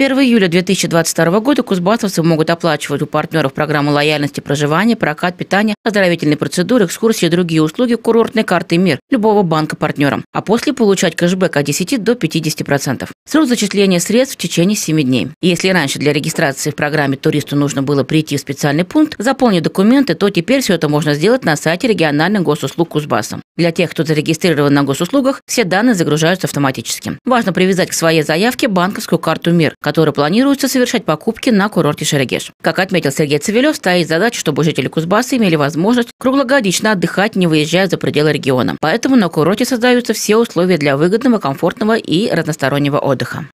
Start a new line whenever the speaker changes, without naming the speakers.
1 июля 2022 года кузбассовцы могут оплачивать у партнеров программу лояльности проживания, прокат, питание, оздоровительные процедуры, экскурсии и другие услуги курортной карты МИР любого банка партнера, а после получать кэшбэк от 10 до 50%. Срок зачисления средств в течение 7 дней. Если раньше для регистрации в программе туристу нужно было прийти в специальный пункт, заполнить документы, то теперь все это можно сделать на сайте региональных госуслуг Кузбасса. Для тех, кто зарегистрирован на госуслугах, все данные загружаются автоматически. Важно привязать к своей заявке банковскую карту МИР, которой планируется совершать покупки на курорте Шерегеш. Как отметил Сергей Цивилев, стоит задача, чтобы жители Кузбасса имели возможность круглогодично отдыхать, не выезжая за пределы региона. Поэтому на курорте создаются все условия для выгодного, комфортного и разностороннего отдыха.